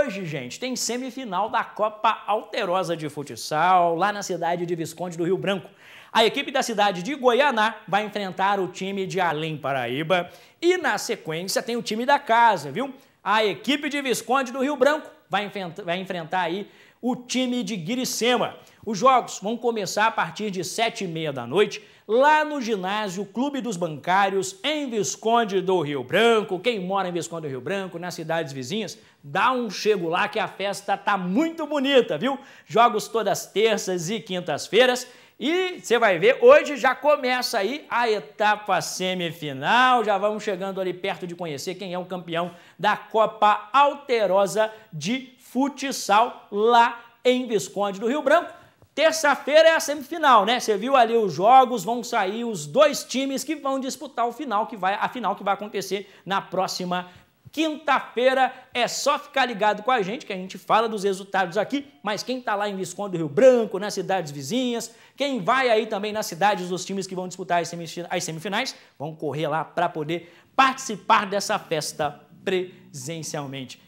hoje, gente, tem semifinal da Copa Alterosa de Futsal, lá na cidade de Visconde do Rio Branco. A equipe da cidade de Goianá vai enfrentar o time de Além Paraíba e, na sequência, tem o time da casa, viu? A equipe de Visconde do Rio Branco vai enfrentar, vai enfrentar aí o time de Guiricema. Os jogos vão começar a partir de 7h30 da noite, lá no ginásio Clube dos Bancários, em Visconde do Rio Branco. Quem mora em Visconde do Rio Branco, nas cidades vizinhas, dá um chego lá que a festa tá muito bonita, viu? Jogos todas terças e quintas-feiras. E você vai ver, hoje já começa aí a etapa semifinal, já vamos chegando ali perto de conhecer quem é o campeão da Copa Alterosa de Futsal lá em Visconde do Rio Branco. Terça-feira é a semifinal, né? Você viu ali os jogos, vão sair os dois times que vão disputar o final que vai, a final que vai acontecer na próxima Quinta-feira é só ficar ligado com a gente, que a gente fala dos resultados aqui, mas quem está lá em Visconde do Rio Branco, nas cidades vizinhas, quem vai aí também nas cidades dos times que vão disputar as semifinais, vão correr lá para poder participar dessa festa presencialmente.